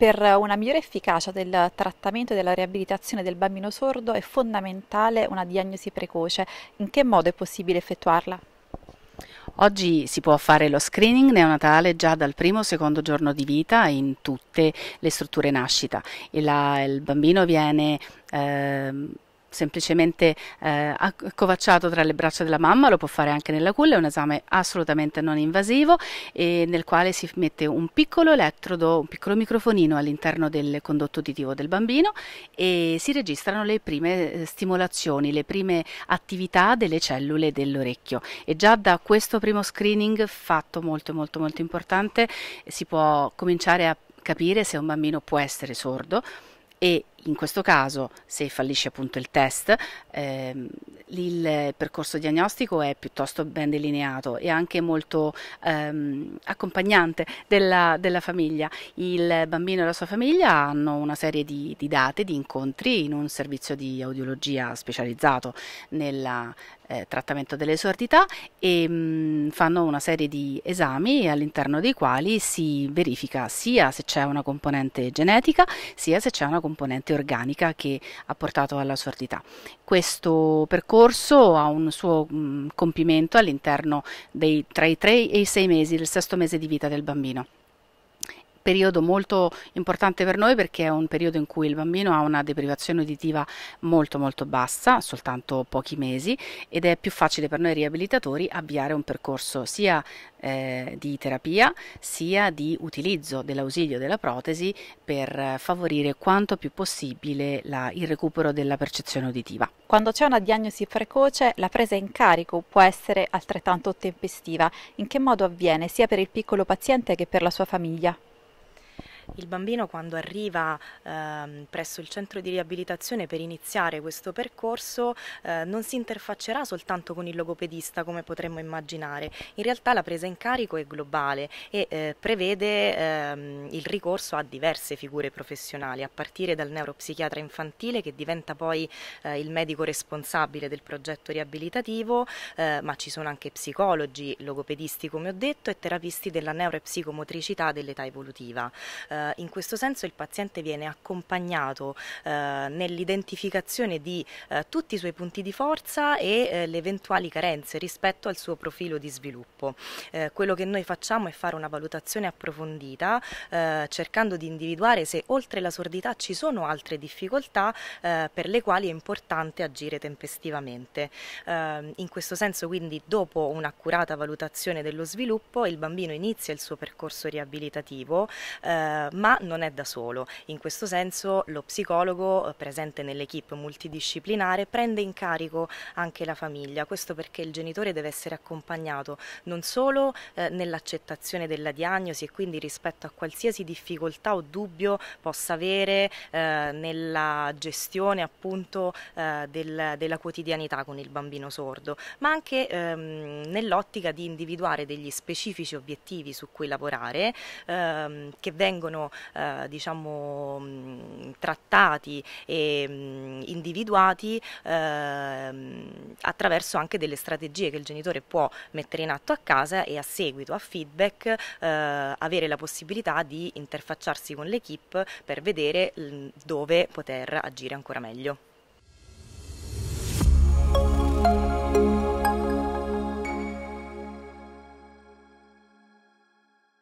Per una migliore efficacia del trattamento e della riabilitazione del bambino sordo è fondamentale una diagnosi precoce. In che modo è possibile effettuarla? Oggi si può fare lo screening neonatale già dal primo o secondo giorno di vita in tutte le strutture nascita. La, il bambino viene eh, semplicemente eh, accovacciato tra le braccia della mamma, lo può fare anche nella culla, è un esame assolutamente non invasivo e nel quale si mette un piccolo elettrodo, un piccolo microfonino all'interno del condotto uditivo del bambino e si registrano le prime eh, stimolazioni, le prime attività delle cellule dell'orecchio e già da questo primo screening fatto molto molto molto importante si può cominciare a capire se un bambino può essere sordo e in questo caso, se fallisce appunto il test, ehm, il percorso diagnostico è piuttosto ben delineato e anche molto ehm, accompagnante della, della, famiglia. Il bambino e la sua famiglia hanno una serie di, di date, di incontri in un servizio di audiologia specializzato nel eh, trattamento delle sordità e mh, mm, fanno una serie di esami all'interno dei quali si verifica sia se c'è una componente genetica sia se c'è una componente parte organica che ha portato alla sordità. Questo percorso ha un suo mh, compimento all'interno dei tra i 3 e i 6 mesi, il sesto mese di vita del bambino periodo molto importante per noi perché è un periodo in cui il bambino ha una deprivazione uditiva molto molto bassa, soltanto pochi mesi, ed è più facile per noi riabilitatori avviare un percorso sia eh, di terapia sia di utilizzo dell'ausilio della protesi per favorire quanto più possibile la, il recupero della percezione uditiva. Quando c'è una diagnosi precoce, la presa in carico può essere altrettanto tempestiva. In che modo avviene sia per il piccolo paziente che per la sua famiglia? Il bambino quando arriva eh, presso il centro di riabilitazione per iniziare questo percorso eh, non si interfaccerà soltanto con il logopedista come potremmo immaginare, in realtà la presa in carico è globale e eh, prevede ehm, il ricorso a diverse figure professionali, a partire dal neuropsichiatra infantile che diventa poi eh, il medico responsabile del progetto riabilitativo, eh, ma ci sono anche psicologi, logopedisti come ho detto e terapisti della neuropsicomotricità dell'età evolutiva. Eh, eh, in questo senso il paziente viene accompagnato eh, nell'identificazione di eh, tutti i suoi punti di forza e eh, le eventuali carenze rispetto al suo profilo di sviluppo. Eh, quello che noi facciamo è fare una valutazione approfondita cercando di individuare se oltre la sordità ci sono altre difficoltà per le quali è importante agire tempestivamente. in questo senso quindi dopo un'accurata valutazione dello sviluppo il bambino inizia il suo percorso riabilitativo eh, ma non è da solo. In questo senso lo psicologo eh, presente nell'equipe multidisciplinare prende in carico anche la famiglia, questo perché il genitore deve essere accompagnato non solo eh, nell'accettazione della diagnosi e quindi rispetto a qualsiasi difficoltà o dubbio possa avere eh, nella gestione appunto eh, del, della quotidianità con il bambino sordo, ma anche ehm, nell'ottica di individuare degli specifici obiettivi su cui lavorare ehm, che vengono vengono eh, diciamo, mm, trattati e mh, mm, individuati eh, mm, attraverso anche delle strategie che il genitore può mettere in atto a casa e a seguito a feedback eh, avere la possibilità di interfacciarsi con l'equipe per vedere dove poter agire ancora meglio.